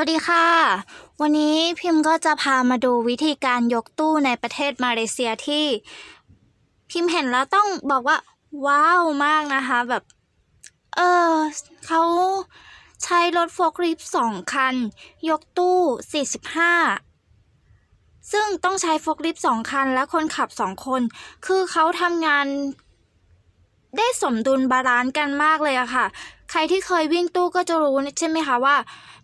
วัสดีค่ะ วันนี้พิมพ์ก็จะพามาดูวิธีการยกตู้ในประเทศมาเลเซียที่ พิมพ์เห็นแล้วต้องบอกว่าว้าวมากนะคะแบบ เออเขาใช้รถโฟกลิฟสองคันยกตู้ 45 ซึ่งต้องใช้โฟกลิฟสองคันและคนขับสองคน คือเขาทำงานได้สมดุลบาลานซ์กันมากเลยอะค่ะ ใครที่เคยวิ่งตู้ก็จะรู้ใช่ไหมคะว่า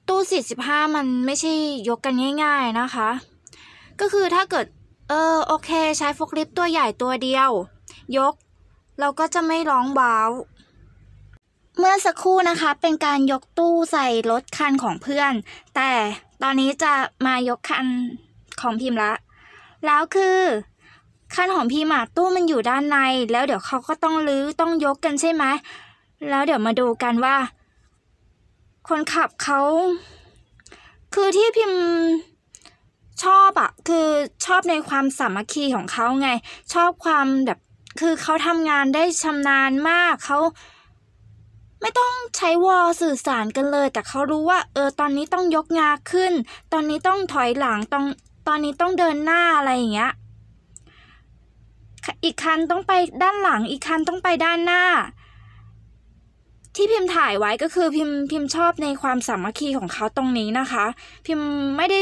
ตู้ 45 มันไม่ใช่ยกกันง่ายๆนะคะ ก็คือถ้าเกิด เออโอเคใช้ฟกลิฟตัวใหญ่ตัวเดียว ยกเราก็จะไม่ร้องว้าว เมื่อสักครู่นะคะเป็นการยกตู้ใส่รถคันของเพื่อน แต่ตอนนี้จะมายกคันของพิมพ์ละแล้วคือขั้นของพี่หมากตู้มันอยู่ด้านในแล้วเดี๋ยวเขาก็ต้องลื้อต้องยกกันใช่ไหมแล้วเดี๋ยวมาดูกันว่า คนขับเขาคือที่พิมพ์ชอบอะคือชอบในความสามัคคีของเขาไง ชอบความแบบคือเขาทำงานได้ชำนาญมากเขาไม่ต้องใช้วอลสื่อสารกันเลย แต่เขารู้ว่า เออตอนนี้ต้องยกงาขึ้น ตอนนี้ต้องถอยหลังตอนตอนนี้ต้องเดินหน้าอะไรอย่างเงี้ยอีกคันต้องไปด้านหลังอีกคันต้องไปด้านหน้า ที่พิมพ์ถ่ายไว้ก็คือพิมพ์พิมพ์ชอบในความสามัคคีของเขาตรงนี้นะคะ พิมพ์ไม่ได้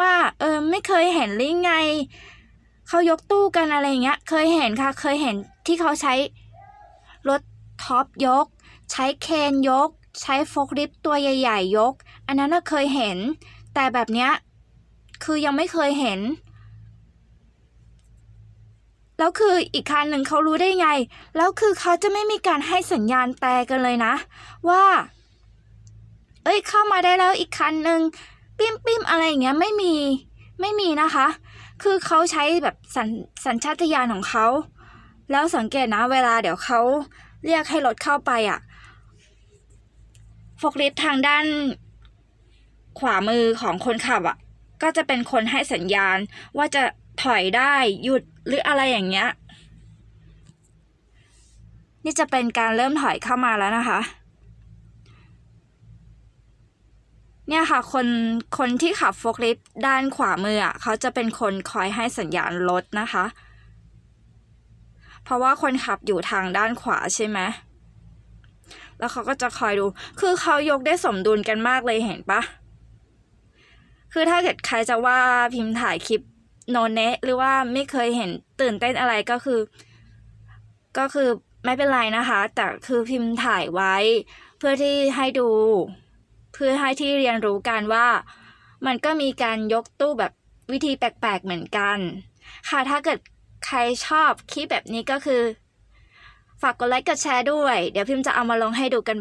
ว่าเออไม่เคยเห็นหรือไง เขายกตู้กันอะไรเงี้ยเคยเห็นค่ะเคยเห็นที่เขาใช้รถท็อปยก ใช้เคนยก ใช้โฟกลิฟตัวใหญ่ ๆ ยก อันนั้นเคยเห็นแต่แบบเนี้ยคือยังไม่เคยเห็นแล้วคืออีกคันหนึ่งเขารู้ได้ไง แล้วคือเขาจะไม่มีการให้สัญญาณแต่กันเลยนะ ว่า เอ้ยเข้ามาได้แล้วอีกคันหนึ่งปิ้มปิ้มอะไรอย่างเงี้ยไม่มี ไม่มีนะคะ คือเขาใช้แบบสัญสัญชาตญาณของเขา แล้วสังเกตนะเวลาเดี๋ยวเขาเรียกให้รถเข้าไปอะ่ะฟกลิทางด้าน ขวามือของคนขับอะ่ะก็จะเป็นคนให้สัญญาณว่าจะถอยได้หยุดหรืออะไรอย่างเงี้ย นี่จะเป็นการเริ่มถอยเข้ามาแล้วนะคะเนี่ยค่ะคนคนที่ขับโฟล์ลิฟต์ด้านขวามืออ่ะเขาจะเป็นคนคอยให้สัญญาณรถนะคะ เพราะว่าคนขับอยู่ทางด้านขวาใช่ไหมแล้วเขาก็จะคอยดูคือเขายกได้สมดุลกันมากเลยเห็นปะคือถ้าเกิดใครจะว่าพิมพ์ถ่ายคลิปโนเนะหรือว่าไม่เคยเห็นตื่นเต้นอะไรก็คือ ก็คือไม่เป็นไรนะคะ แต่คือพิมพ์ถ่ายไว้เพื่อที่ให้ดู เพื่อให้ที่เรียนรู้กันว่ามันก็มีการยกตู้แบบวิธีแปลกๆเหมือนกัน ค่ะถ้าเกิดใครชอบคลิปแบบนี้ก็คือ ฝากกดไลค์กดแชร์ด้วย เดี๋ยวพิมพ์จะเอามาลองให้ดูกัน